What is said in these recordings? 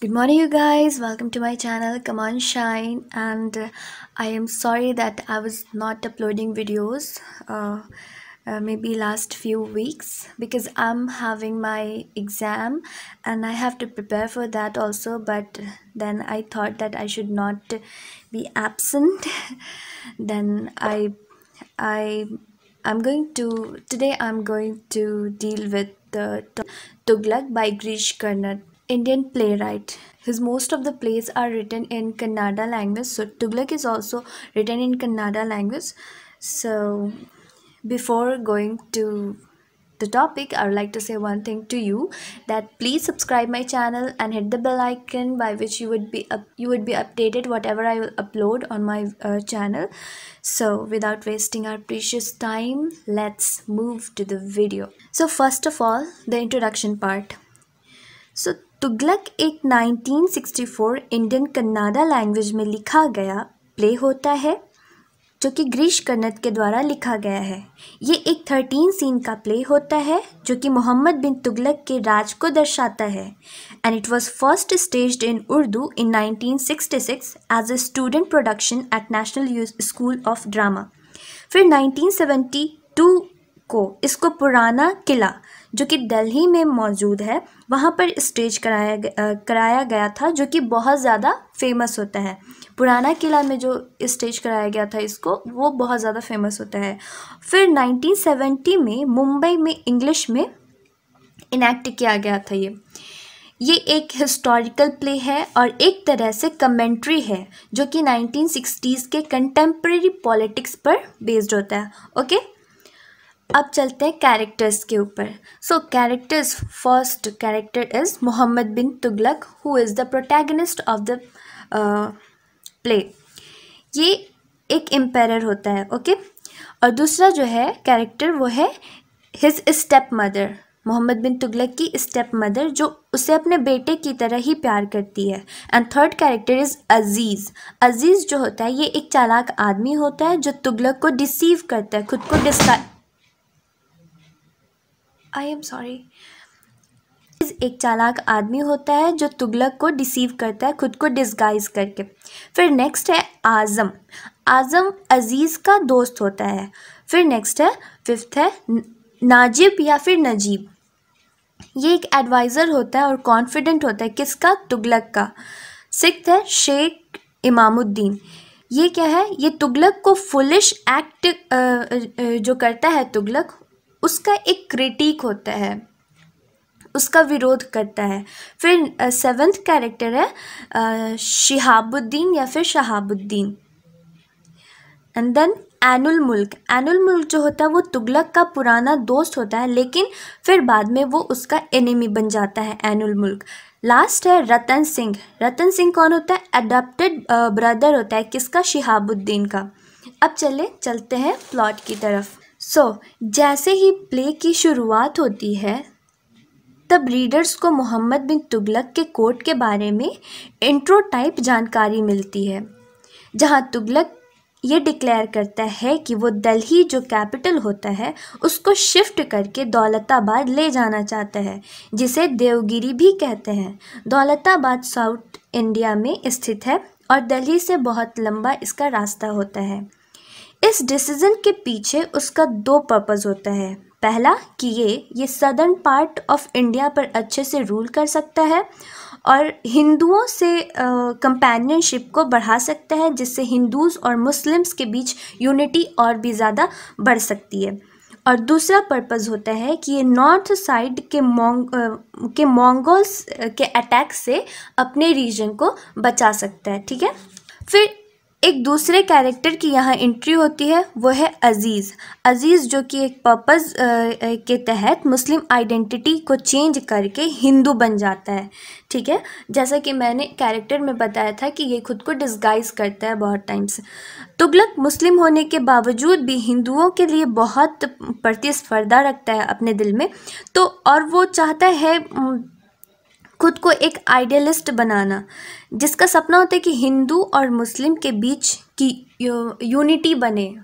good morning you guys welcome to my channel come on shine and uh, i am sorry that i was not uploading videos uh, uh, maybe last few weeks because i'm having my exam and i have to prepare for that also but then i thought that i should not be absent then i i i'm going to today i'm going to deal with the Tughlaq by Grish Karnad Indian playwright. His most of the plays are written in Kannada language. So Tughlaq is also written in Kannada language. So before going to the topic, I would like to say one thing to you that please subscribe my channel and hit the bell icon by which you would be up, you would be updated whatever I will upload on my uh, channel. So without wasting our precious time, let's move to the video. So first of all, the introduction part. So Tughlaq एक 1964 Indian Kannada language में लिखा गया play होता है जो कि ग्रीश कन्नत के द्वारा लिखा गया है ये एक थर्टीन सीन का प्ले होता है जो कि मोहम्मद बिन तुगलक के राज को दर्शाता है and it was first staged in Urdu in 1966 as a student production at National School of Drama फिर 1972 को इसको पुराना किला जो कि दिल्ली में मौजूद है वहाँ पर स्टेज कराया कराया गया था जो कि बहुत ज़्यादा फेमस होता है पुराना किला में जो स्टेज कराया गया था इसको वो बहुत ज़्यादा फेमस होता है फिर 1970 में मुंबई में इंग्लिश में इनेक्ट किया गया था ये ये एक हिस्टोरिकल प्ले है और एक तरह से कमेंट्री है जो कि 1960s के कंटेम्प्रेरी पॉलिटिक्स पर बेस्ड होता है ओके अब चलते हैं कैरेक्टर्स के ऊपर so characters first character is Mohammad bin Tughlaq who is the protagonist of the play ये एक एम्पेर होता है ओके okay? और दूसरा जो है कैरेक्टर वो है his step mother Mohammad bin Tughlaq की स्टेप मदर जो उसे अपने बेटे की तरह ही प्यार करती है and third character is Aziz Aziz जो होता है ये एक चालाक आदमी होता है जो तुगलक को डिसीव करता है खुद को डिस्का आई एम सॉरी एक चालाक आदमी होता है जो तुगलक को डिसीव करता है खुद को डिस्गाइज करके फिर नेक्स्ट है आज़म आज़म अजीज़ का दोस्त होता है फिर नेक्स्ट है फिफ्थ है नाजिब या फिर नजीब ये एक एडवाइज़र होता है और कॉन्फिडेंट होता है किसका तुगलक का सिक्स है शेख इमामुद्दीन ये क्या है ये तुगलक को फुलिश एक्ट जो करता है तुगलक उसका एक क्रिटिक होता है उसका विरोध करता है फिर सेवन्थ कैरेक्टर है शिहाबुद्दीन या फिर शहाबुद्दीन एंड देन एनुल मुल्क एनुल मुल्क जो होता है वो तुगलक का पुराना दोस्त होता है लेकिन फिर बाद में वो उसका एनिमी बन जाता है एनुल मुल्क लास्ट है रतन सिंह रतन सिंह कौन होता है अडप्टेड ब्रदर होता है किसका शिहाबुद्दीन का अब चले चलते हैं प्लॉट की तरफ सो so, जैसे ही प्ले की शुरुआत होती है तब रीडर्स को मोहम्मद बिन तुगलक के कोर्ट के बारे में इंट्रो टाइप जानकारी मिलती है जहां तुगलक ये डिक्लेयर करता है कि वो दिल्ली जो कैपिटल होता है उसको शिफ्ट करके दौलताबाद ले जाना चाहता है जिसे देवगिरी भी कहते हैं दौलताबाद साउथ इंडिया में स्थित है और दिल्ली से बहुत लंबा इसका रास्ता होता है इस डिसीज़न के पीछे उसका दो पर्पज़ होता है पहला कि ये ये सदर्न पार्ट ऑफ इंडिया पर अच्छे से रूल कर सकता है और हिंदुओं से कंपेनियनशिप को बढ़ा सकता है जिससे हिंदूज़ और मुस्लिम्स के बीच यूनिटी और भी ज़्यादा बढ़ सकती है और दूसरा पर्पज़ होता है कि ये नॉर्थ साइड के मोंग के मोंगोल्स के अटैक से अपने रीजन को बचा सकता है ठीक है फिर एक दूसरे कैरेक्टर की यहाँ एंट्री होती है वो है अज़ीज़ अज़ीज़ जो कि एक पर्पज़ के तहत मुस्लिम आइडेंटिटी को चेंज करके हिंदू बन जाता है ठीक है जैसा कि मैंने कैरेक्टर में बताया था कि ये खुद को डिस्गाइज करता है बहुत टाइम से तुगलक मुस्लिम होने के बावजूद भी हिंदुओं के लिए बहुत प्रतिस्पर्धा रखता है अपने दिल में तो और वो चाहता है खुद को एक आइडियलिस्ट बनाना जिसका सपना होता है कि हिंदू और मुस्लिम के बीच की यूनिटी बने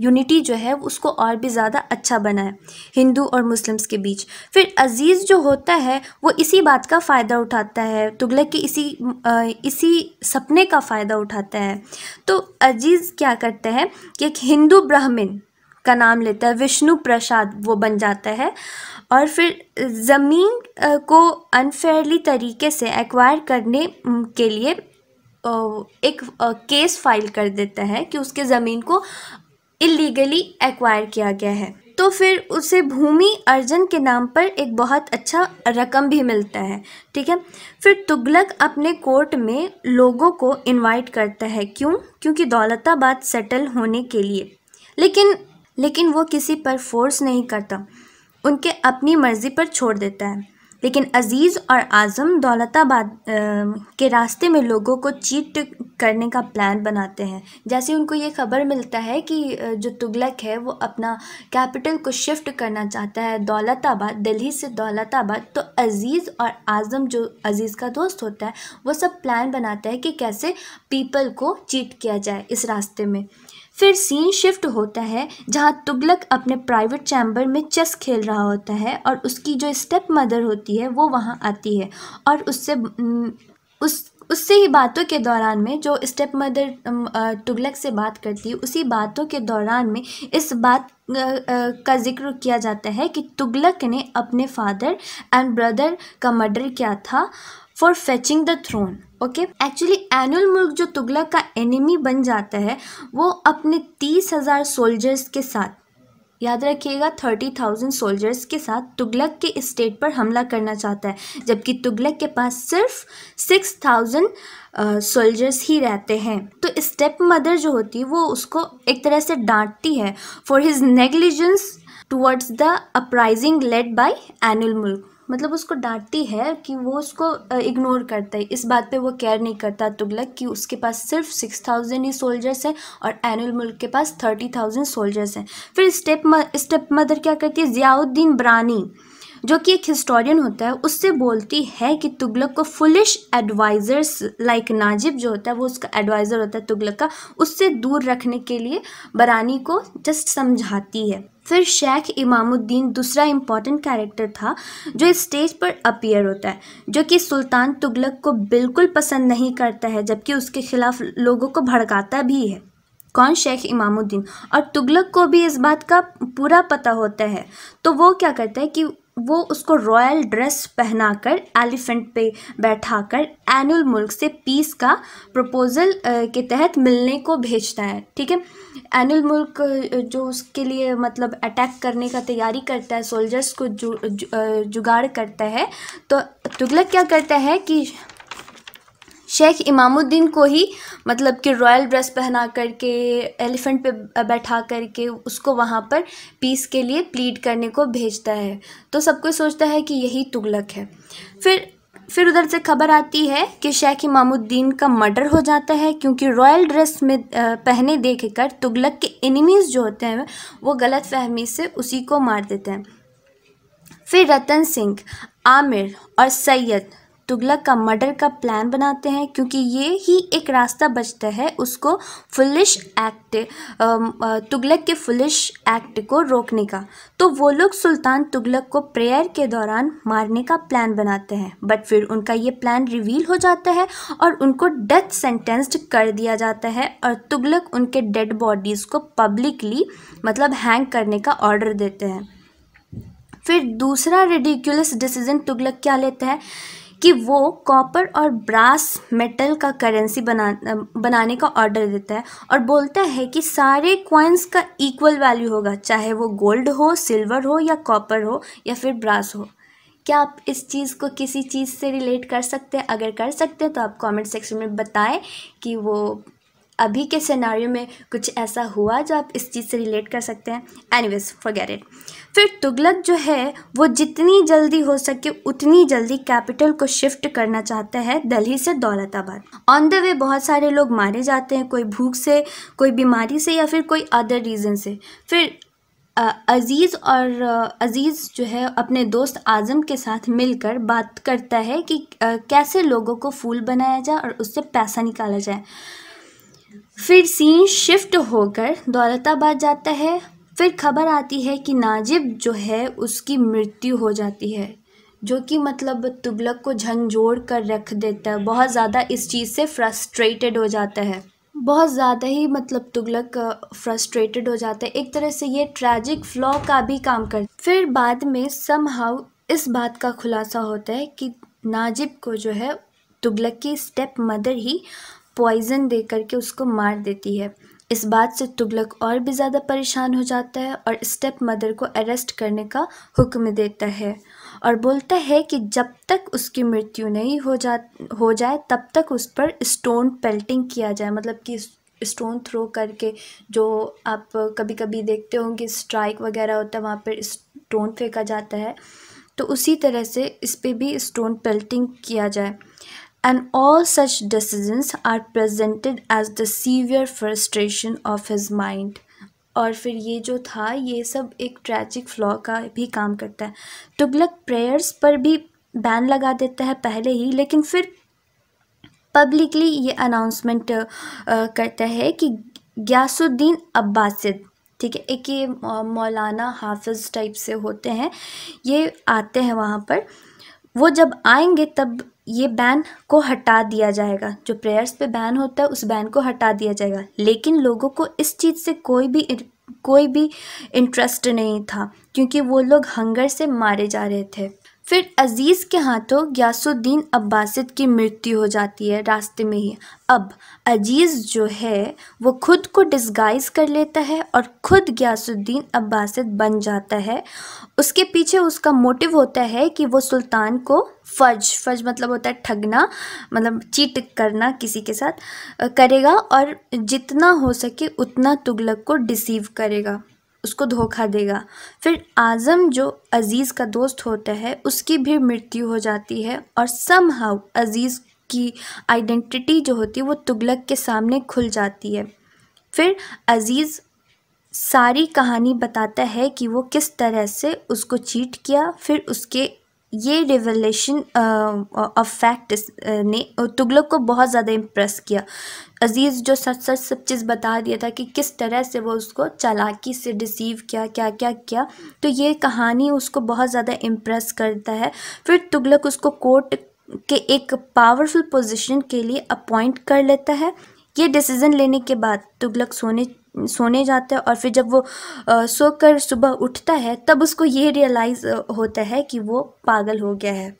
यूनिटी जो है उसको और भी ज़्यादा अच्छा बनाए हिंदू और मुस्लिम्स के बीच फिर अजीज़ जो होता है वो इसी बात का फ़ायदा उठाता है तुगलक के इसी इसी सपने का फ़ायदा उठाता है तो अजीज़ क्या करता है कि एक हिंदू ब्राह्मण का नाम लेता है विष्णु प्रसाद वो बन जाता है और फिर ज़मीन को अनफेयरली तरीके से एक्वायर करने के लिए एक केस फाइल कर देता है कि उसके ज़मीन को इलीगली एक्वायर किया गया है तो फिर उसे भूमि अर्जन के नाम पर एक बहुत अच्छा रकम भी मिलता है ठीक है फिर तुगलक अपने कोर्ट में लोगों को इनवाइट करता है क्यों क्योंकि दौलताबाद सेटल होने के लिए लेकिन लेकिन वो किसी पर फोर्स नहीं करता उनके अपनी मर्ज़ी पर छोड़ देता है लेकिन अजीज़ और आज़म दौलताबाद के रास्ते में लोगों को चीट करने का प्लान बनाते हैं जैसे उनको ये खबर मिलता है कि जो तुगलक है वो अपना कैपिटल को शिफ्ट करना चाहता है दौलताबाद दिल्ली से दौलताबाद तो अजीज़ और आज़म जो अजीज़ का दोस्त होता है वो सब प्लान बनाता है कि कैसे पीपल को चीट किया जाए इस रास्ते में फिर सीन शिफ्ट होता है जहाँ तुगलक अपने प्राइवेट चैम्बर में चेस खेल रहा होता है और उसकी जो स्टेप मदर होती है वो वहाँ आती है और उससे उस उससे ही बातों के दौरान में जो स्टेप मदर तुगलक से बात करती है उसी बातों के दौरान में इस बात का जिक्र किया जाता है कि तुगलक ने अपने फादर एंड ब्रदर का मर्डर किया था for fetching the throne okay actually Ainul Mulk जो तुगलक का एनिमी बन जाता है वो अपने तीस हज़ार सोल्जर्स के साथ याद रखिएगा थर्टी थाउजेंड सोल्जर्स के साथ तुगलक के स्टेट पर हमला करना चाहता है जबकि तुगलक के पास सिर्फ सिक्स थाउजेंड सोल्जर्स ही रहते हैं तो स्टेप मदर जो होती है वो उसको एक तरह से डांटती है for his negligence towards the uprising led by Ainul Mulk मतलब उसको डांटती है कि वो उसको इग्नोर करता है इस बात पे वो केयर नहीं करता तुगलक कि उसके पास सिर्फ सिक्स थाउजेंड ही सोल्जर्स हैं और एनुअल मुल्क के पास थर्टी थाउजेंड सोल्जर्स हैं फिर स्टेप स्टेप मदर क्या करती है जियाउद्दीन ब्रानी जो कि एक हिस्टोरियन होता है उससे बोलती है कि तुगलक को फुलिश एडवाइज़र्स लाइक नाजिब जो होता है वो उसका एडवाइज़र होता है तुगलक का उससे दूर रखने के लिए बरानी को जस्ट समझाती है फिर शेख इमामुद्दीन दूसरा इम्पॉर्टेंट कैरेक्टर था जो स्टेज पर अपीयर होता है जो कि सुल्तान तुगलक को बिल्कुल पसंद नहीं करता है जबकि उसके खिलाफ लोगों को भड़काता भी है कौन शेख इमामुद्दीन और तुगलक को भी इस बात का पूरा पता होता है तो वो क्या करता है कि वो उसको रॉयल ड्रेस पहनाकर एलिफेंट पे बैठाकर एनुअल मुल्क से पीस का प्रपोज़ल के तहत मिलने को भेजता है ठीक है एनुअल मुल्क जो उसके लिए मतलब अटैक करने का तैयारी करता है सोल्जर्स को जु, जु, जुगाड़ करता है तो तुगलक क्या करता है कि शेख इमामुद्दीन को ही मतलब कि रॉयल ड्रेस पहना करके एलिफेंट पे बैठा करके उसको वहाँ पर पीस के लिए प्लीड करने को भेजता है तो सब कोई सोचता है कि यही तुगलक है फिर फिर उधर से खबर आती है कि शेख इमामुद्दीन का मर्डर हो जाता है क्योंकि रॉयल ड्रेस में पहने देख कर तुगलक के एनिमीज़ जो होते हैं वो गलत फहमी से उसी को मार देते हैं फिर रतन सिंह आमिर और सैयद तुगलक का मर्डर का प्लान बनाते हैं क्योंकि ये ही एक रास्ता बचता है उसको फुलिश एक्ट तुगलक के फुलिश एक्ट को रोकने का तो वो लोग सुल्तान तुगलक को प्रेयर के दौरान मारने का प्लान बनाते हैं बट फिर उनका ये प्लान रिवील हो जाता है और उनको डेथ सेंटेंस्ड कर दिया जाता है और तुगलक उनके डेड बॉडीज़ को पब्लिकली मतलब हैंग करने का ऑर्डर देते हैं फिर दूसरा रेडिकुलस डिसीजन तुगलक क्या लेता है कि वो कॉपर और ब्रास मेटल का करेंसी बना बनाने का ऑर्डर देता है और बोलता है कि सारे क्वाइंस का इक्वल वैल्यू होगा चाहे वो गोल्ड हो सिल्वर हो या कॉपर हो या फिर ब्रास हो क्या आप इस चीज़ को किसी चीज़ से रिलेट कर सकते हैं अगर कर सकते हैं तो आप कमेंट सेक्शन में बताएं कि वो अभी के सिनारियों में कुछ ऐसा हुआ जो आप इस चीज़ से रिलेट कर सकते हैं एनीवेज फॉरगेट इट फिर तुगलक जो है वो जितनी जल्दी हो सके उतनी जल्दी कैपिटल को शिफ्ट करना चाहता है दिल्ली से दौलताबाद ऑन द वे बहुत सारे लोग मारे जाते हैं कोई भूख से कोई बीमारी से या फिर कोई अदर रीज़न से फिर अज़ीज़ और अज़ीज़ जो है अपने दोस्त आज़म के साथ मिलकर बात करता है कि कैसे लोगों को फूल बनाया जाए और उससे पैसा निकाला जाए फिर सीन शिफ्ट होकर दौलताबाद जाता है फिर खबर आती है कि नाजिब जो है उसकी मृत्यु हो जाती है जो कि मतलब तुगलक को झंझोड़ कर रख देता है बहुत ज़्यादा इस चीज़ से फ्रस्ट्रेटेड हो जाता है बहुत ज़्यादा ही मतलब तुगलक फ्रस्ट्रेटेड हो जाता है एक तरह से ये ट्रैजिक फ्लॉ का भी काम कर फिर बाद में सम हाउ इस बात का खुलासा होता है कि नाजिब को जो है तुगलक की स्टेप मदर ही पॉइज़न दे करके उसको मार देती है इस बात से तुगलक और भी ज़्यादा परेशान हो जाता है और स्टेप मदर को अरेस्ट करने का हुक्म देता है और बोलता है कि जब तक उसकी मृत्यु नहीं हो जा हो जाए तब तक उस पर स्टोन पेल्टिंग किया जाए मतलब कि स्टोन थ्रो करके जो आप कभी कभी देखते होंगे स्ट्राइक वगैरह होता है वहाँ पर स्टोन फेंका जाता है तो उसी तरह से इस पर भी स्टोन पेल्टिंग किया जाए and all such decisions are presented as the severe frustration of his mind और फिर ये जो था ये सब एक ट्रैजिक फ्लॉ का भी काम करता है तुगलक प्रेयर्स पर भी बैन लगा देता है पहले ही लेकिन फिर पब्लिकली ये अनाउंसमेंट करता है कि ग्यासुद्दीन अब्बासिद ठीक है एक ये मौलाना हाफिज़ टाइप से होते हैं ये आते हैं वहाँ पर वो जब आएंगे तब ये बैन को हटा दिया जाएगा जो प्रेयर्स पे बैन होता है उस बैन को हटा दिया जाएगा लेकिन लोगों को इस चीज़ से कोई भी कोई भी इंटरेस्ट नहीं था क्योंकि वो लोग हंगर से मारे जा रहे थे फिर अज़ीज़ के हाथों ग्यासुद्दीन अब्बास की मृत्यु हो जाती है रास्ते में ही अब अजीज़ जो है वो खुद को डिस्गाइज कर लेता है और ख़ुद ग्यासुद्दीन अब्बास बन जाता है उसके पीछे उसका मोटिव होता है कि वो सुल्तान को फर्ज फर्ज मतलब होता है ठगना मतलब चीट करना किसी के साथ करेगा और जितना हो सके उतना तुगलक को डिसीव करेगा उसको धोखा देगा फिर आज़म जो अज़ीज़ का दोस्त होता है उसकी भी मृत्यु हो जाती है और सम हाउ अज़ीज़ की आइडेंटिटी जो होती है वो तुगलक के सामने खुल जाती है फिर अज़ीज़ सारी कहानी बताता है कि वो किस तरह से उसको चीट किया फिर उसके ये रिवोल्यूशन ऑफ फैक्ट ने तुगलक को बहुत ज़्यादा इम्प्रेस किया अजीज़ जो सच सच सब चीज़ बता दिया था कि किस तरह से वो उसको चालाकी से डिसीव किया क्या क्या किया तो ये कहानी उसको बहुत ज़्यादा इम्प्रेस करता है फिर तुगलक उसको कोर्ट के एक पावरफुल पोजीशन के लिए अपॉइंट कर लेता है ये डिसीज़न लेने के बाद तुगलक सोने सोने जाता है और फिर जब वो सोकर सुबह उठता है तब उसको ये रियलाइज़ होता है कि वो पागल हो गया है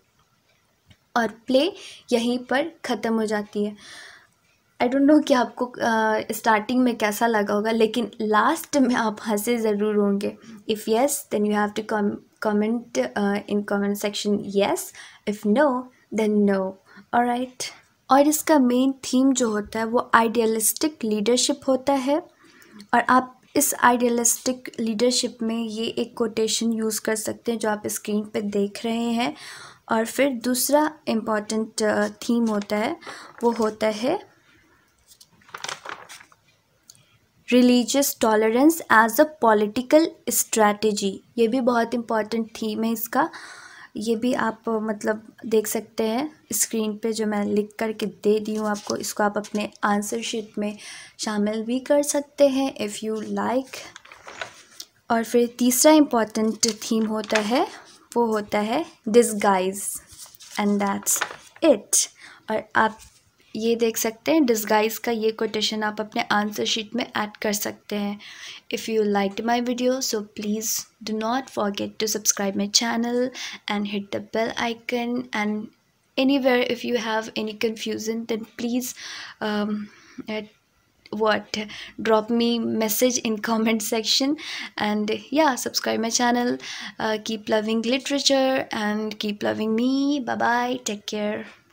और प्ले यहीं पर ख़त्म हो जाती है आई डोंट नो कि आपको स्टार्टिंग uh, में कैसा लगा होगा लेकिन लास्ट में आप हंसे ज़रूर होंगे if yes then you have to comment in comment section yes if no then no और और इसका मेन थीम जो होता है वो आइडियलिस्टिक लीडरशिप होता है और आप इस आइडियलिस्टिक लीडरशिप में ये एक कोटेशन यूज़ कर सकते हैं जो आप स्क्रीन पे देख रहे हैं और फिर दूसरा इम्पॉर्टेंट थीम uh, होता है वो होता है religious tolerance as a political strategy ये भी बहुत इम्पॉर्टेंट थीम है इसका ये भी आप मतलब देख सकते हैं स्क्रीन पे जो मैं लिख करके दे दी हूँ आपको इसको आप अपने आंसर शीट में शामिल भी कर सकते हैं इफ़ यू लाइक और फिर तीसरा इम्पॉर्टेंट थीम होता है वो होता है डिसगाइज एंड दैट्स इट और आप ये देख सकते हैं डिस्गाइज का ये कोटेशन आप अपने आंसर शीट में ऐड कर सकते हैं if you like my video so please do not forget to subscribe my channel and hit the bell icon and anywhere if you have any confusion then please what drop me message in comment section and yeah subscribe my channel uh, keep loving literature and keep loving me bye bye take care